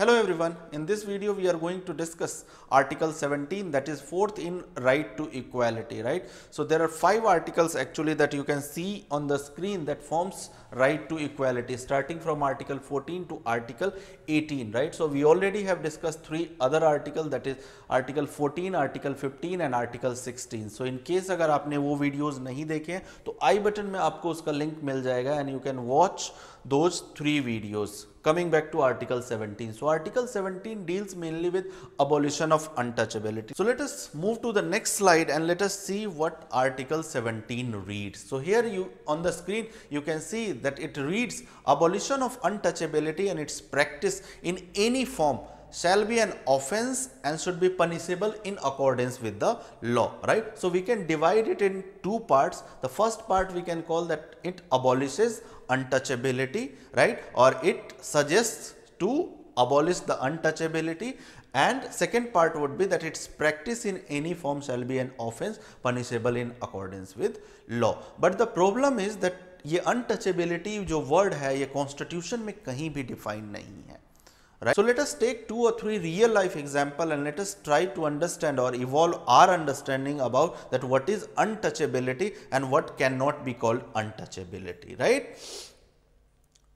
Hello everyone, in this video we are going to discuss article 17 that is fourth in right to equality, right. So there are five articles actually that you can see on the screen that forms right to equality starting from article 14 to article 18, right. So we already have discussed three other article that is article 14, article 15 and article 16. So in case अगर आपने वो videos नहीं देखे हैं तो I button में आपको उसका link मिल जाएगा and you can watch those three videos. Coming back to Article 17. So Article 17 deals mainly with abolition of untouchability. So let us move to the next slide and let us see what Article 17 reads. So here you on the screen you can see that it reads abolition of untouchability and its practice in any form shall be an offense and should be punishable in accordance with the law, right? So, we can divide it in two parts. The first part we can call that it abolishes untouchability, right? Or it suggests to abolish the untouchability and second part would be that its practice in any form shall be an offense punishable in accordance with law. But the problem is that ये untouchability जो word है ये constitution में कहीं भी define नहीं है right? So let us take two or three real life example and let us try to understand or evolve our understanding about that what is untouchability and what cannot be called untouchability, right?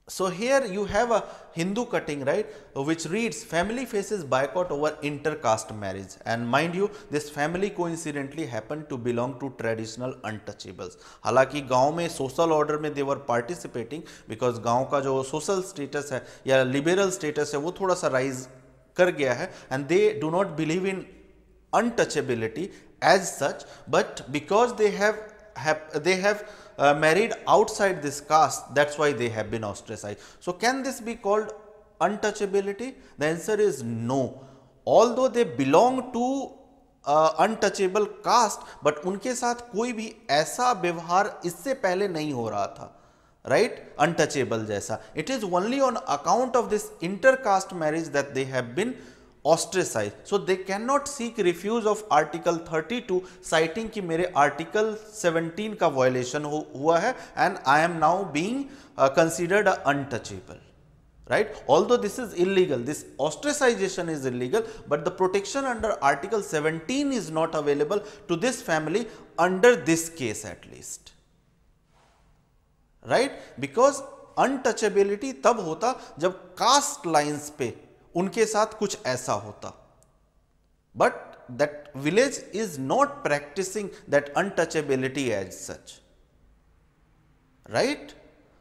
So, here you have a Hindu cutting right which reads family faces boycott over intercaste marriage and mind you this family coincidentally happened to belong to traditional untouchables. Halaki गांव में social order में they were participating because गांव ka jo social status hai ya liberal status hai wo thoda sa rise kar gaya hai, and they do not believe in untouchability as such but because they have have they have uh, married outside this caste that's why they have been ostracized. So, can this be called untouchability? The answer is no. Although they belong to untouchable caste but उनके साथ कोई भी ऐसा व्यवहार इससे पहले नहीं हो रहा था राइट right? अनटचेबल जैसा it is only on account of this inter caste marriage that they have been ostracise so they can not seek refuge of article 32 citing कि मेरे आर्टिकल 17 का वॉयलेशन हुआ है and I am now being considered untouchable right although this is illegal this ostracisation is illegal but the protection under article 17 is not available to this family under this case at least right because untouchability तब होता जब cast lines पे उनके साथ कुछ ऐसा होता but that village is not practising that untouchability as such right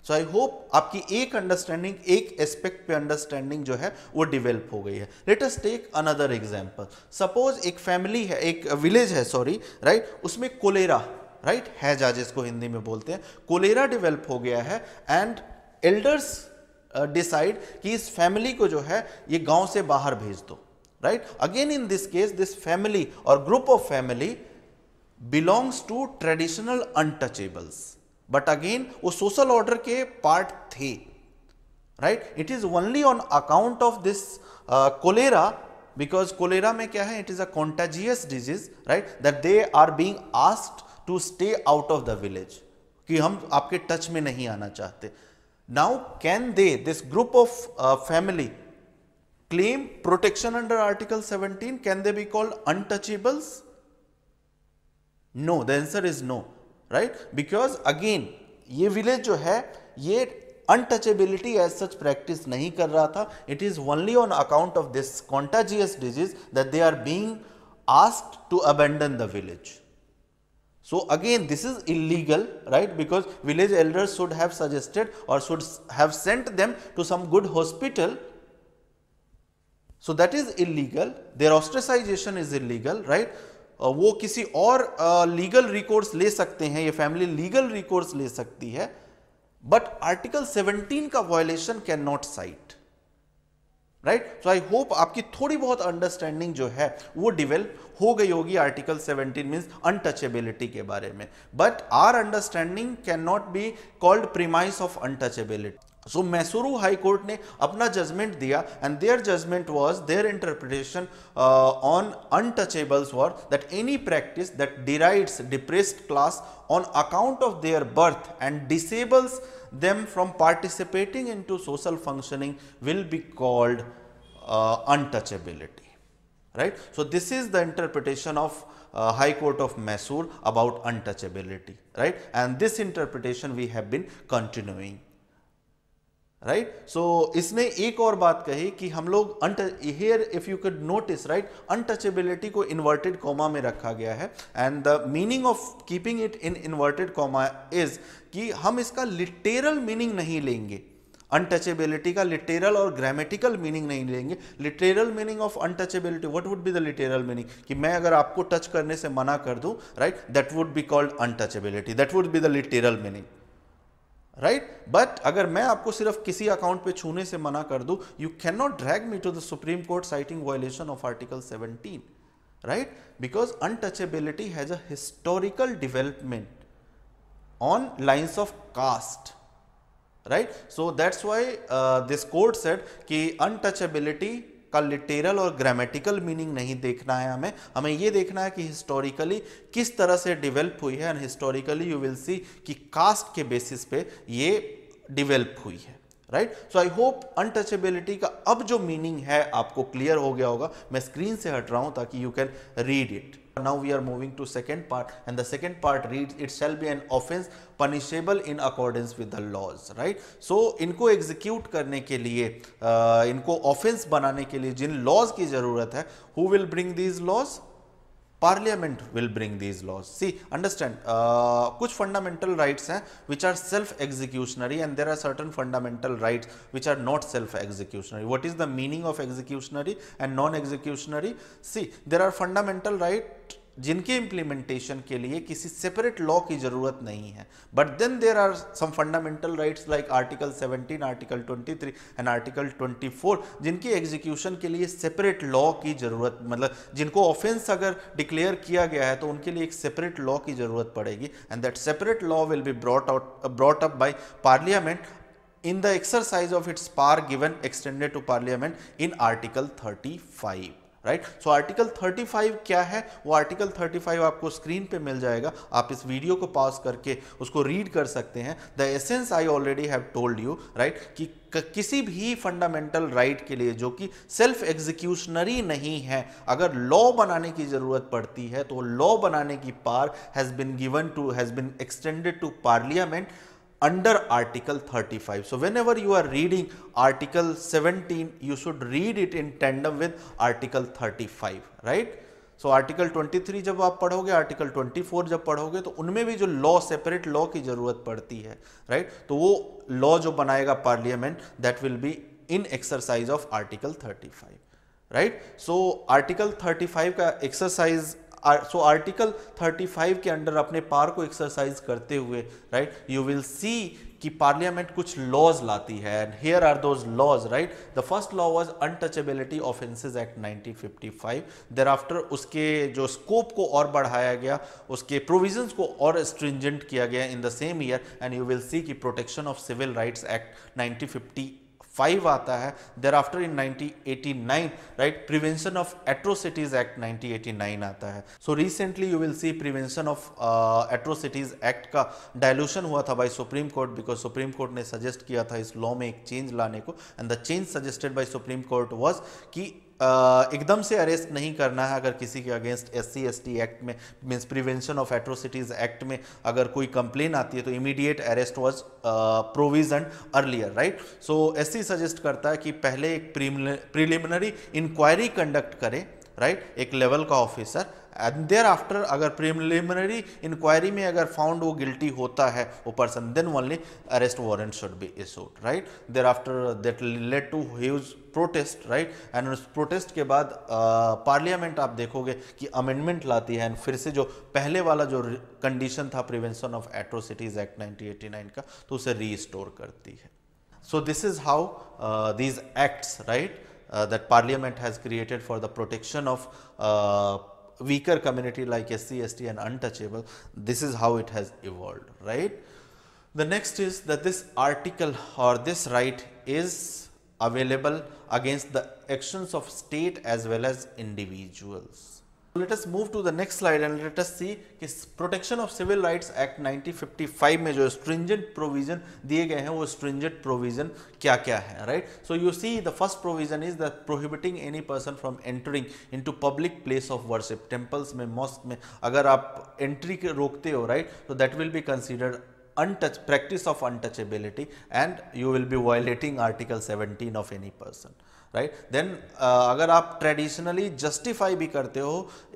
so I hope आपकी एक अंडरस्टैंडिंग एक एस्पेक्ट पे अंडरस्टैंडिंग जो है वो डिवेलप हो गई है let us take another example suppose एक फैमिली है एक विलेज है सॉरी राइट right? उसमें कोलेरा राइट right? जा जिसको हिंदी में बोलते हैं कोलेरा डिवेलप हो गया है एंड एल्डर्स डिसाइड कि इस फैमिली को जो है ये गांव से बाहर भेज दो right again in this case this family और group of family belongs to traditional untouchables but again वो सोशल ऑर्डर के पार्ट थे right it is only on account of this cholera because cholera में क्या है it is a contagious disease right that they are being asked to stay out of the village कि हम आपके touch में नहीं आना चाहते Now, can they, this group of uh, family claim protection under article 17? Can they be called untouchables? No, the answer is no, right? Because again, ये village जो है, ये untouchability as such practice नहीं कर It is only on account of this contagious disease that they are being asked to abandon the village. So again this is illegal right because village elders should have suggested or should have sent them to some good hospital. So that is illegal their ostracization is illegal right. Uh, wo kisi aur uh, legal recourse le sakte hain ye family legal recourse le sakti hai but article 17 ka violation cannot cite right so I hope आपकी थोड़ी बहुत understanding जो है वो develop हो गई होगी article 17 means untouchability के बारे में but our understanding can not be called premise of untouchability So Mysuru High Court ne apna judgment diya, and their judgment was their interpretation uh, on untouchables were that any practice that derides depressed class on account of their birth and disables them from participating into social functioning will be called uh, untouchability right. So this is the interpretation of uh, High Court of Mysore about untouchability right and this interpretation we have been continuing. Right right? So so, इसने एक और बात कही कि हम लोग here if you could notice right untouchability को inverted comma में रखा गया है and the meaning of keeping it in inverted comma is कि हम इसका लिटेरल मीनिंग नहीं लेंगे अनटचेबिलिटी का लिटेरल और ग्रामेटिकल मीनिंग नहीं लेंगे literal meaning of untouchability what would be the literal meaning कि मैं अगर आपको टच करने से मना कर दूं right that would be called untouchability that would be the literal meaning right right? But अगर मैं आपको सिर्फ किसी अकाउंट पे छूने से मना कर दूं you can not drag me to the Supreme Court citing violation of article 17 right because untouchability has a historical development on lines of caste right so that's why this court said कि untouchability का literal और grammatical meaning नहीं देखना है हमें हमें ये देखना है कि हिस्टोरिकली किस तरह से डिवेल्प हुई है and historically you will see कि कास्ट के बेसिस पे ये डिवेल्प हुई है right so I hope untouchability का अब जो मीनिंग है आपको क्लियर हो गया होगा मैं स्क्रीन से हट रहा हूं ताकि you can read it Now we are moving to second part and the second part reads it shall be an offense punishable in accordance with the laws right. So इनको execute करने के लिए uh, इनको offense बनाने के लिए जिन laws की जरूरत है who will bring these laws parliament will bring these laws. See understand uh, kuch fundamental rights hai, which are self executionary and there are certain fundamental rights which are not self executionary. What is the meaning of executionary and non executionary? See there are fundamental right जिनके implementation के लिए किसी separate law की ज़रूरत नहीं है but then there are some fundamental rights like article 17, article 23 and article 24 जिनके execution के लिए सेपरेट लॉ की ज़रूरत मतलब जिनको ऑफेंस अगर डिक्लेयर किया गया है तो उनके लिए एक सेपरेट लॉ की ज़रूरत पड़ेगी and that separate law will be brought out brought up by parliament the exercise of its power given extended to parliament in article thirty five right so article 35 क्या है वो आर्टिकल 35 आपको screen पे मिल जाएगा आप इस वीडियो को pause करके उसको रीड कर सकते हैं the essence I already have told you right कि किसी भी फंडामेंटल राइट right के लिए जो कि सेल्फ एग्जीक्यूशनरी नहीं है अगर लॉ बनाने की जरूरत पड़ती है तो लॉ बनाने की power has been given to has been extended to parliament under article 35 so whenever you are reading article 17 you should read it in tandem with article 35 right so article 23 जब आप पढ़ोगे आर्टिकल 24 जब पढ़ोगे तो उनमें भी जो लॉ सेपरेट लॉ की जरूरत पड़ती है राइट right? तो वो लॉ जो बनाएगा parliament that will be in exercise of article 35 right so article 35 का एक्सरसाइज सो आर्टिकल 35 के अंडर अपने पार को एक्सरसाइज करते हुए राइट यू विल सी कि पार्लियामेंट कुछ लॉज लाती है and here are those laws right the first law was untouchability offences act 1955 thereafter उसके जो स्कोप को और बढ़ाया गया उसके प्रोविजंस को और स्ट्रिंजेंट किया गया in the same year and you will see कि protection of civil rights act fifty five आता है thereafter in 1989 right prevention of atrocities act 1989 आता है so recently you will see prevention of atrocities act का dilution हुआ था by Supreme Court because Supreme Court ने suggest किया था इस लॉ में एक चेंज लाने को and the change suggested by Supreme court was कि एकदम से अरेस्ट नहीं करना है अगर किसी के अगेंस्ट एस सी एक्ट में means prevention of atrocities act में अगर कोई कंप्लेन आती है तो immediate arrest was provision earlier right so S suggest करता है कि पहले एक प्रीलिमिनरी इंक्वायरी कंडक्ट करें राइट right? एक लेवल का ऑफिसर एंड देयर आफ्टर अगर प्रिलिमिनरी इंक्वायरी में अगर फाउंड वो गिल्टी होता है वो person then only arrest warrant should be issued right there after that led to huge protest right and उस प्रोटेस्ट के बाद पार्लियामेंट uh, आप देखोगे कि अमेंडमेंट लाती है एंड फिर से जो पहले वाला जो कंडीशन था प्रिवेंशन ऑफ एट्रोसिटीज एक्ट 1989 का तो उसे रीस्टोर करती है so this is how these acts right Uh, that parliament has created for the protection of uh, weaker community like SC, ST and untouchable, this is how it has evolved, right. The next is that this article or this right is available against the actions of state as well as individuals. let us move to the next slide and let us see कि protection of civil rights act 1955 में जो stringent provision दिए गए हैं वो stringent provision क्या क्या है right so you see the first provision is the prohibiting any person from entering into public place of worship temples में मॉस्क में अगर आप एंट्री रोकते हो राइट तो that will be considered untouch practice of untouchability and you will be violating article 17 of any person right then uh, अगर आप traditionally justify भी करते हो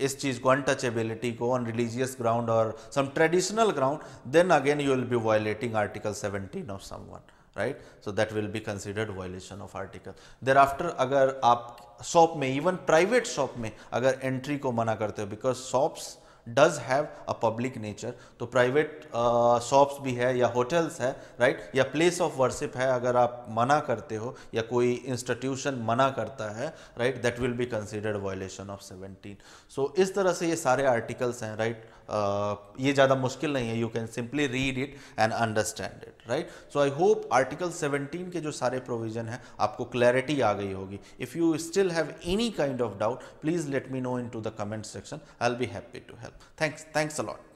इस चीज़ को अनटचेबिलिटी को ऑन रिलीजियस ग्राउंड और some traditional ground then again you will be violating article 17 of someone right so that will be considered violation of article thereafter अगर आप शॉप में इवन प्राइवेट शॉप में अगर entry को मना करते हो because shops does have a public nature तो प्राइवेट शॉप्स uh, भी है या होटल्स है राइट right? या प्लेस ऑफ वर्शिप है अगर आप मना करते हो या कोई इंस्टीट्यूशन मना करता है right that will be considered violation of 17 so इस तरह से ये सारे आर्टिकल्स हैं राइट right? uh, ये ज़्यादा मुश्किल नहीं है you can simply read it and understand it right so I hope article 17 के जो सारे प्रोविजन हैं आपको क्लैरिटी आ गई होगी if you still have any kind of doubt please let me know into the comment section I'll be happy to help Thanks. Thanks a lot.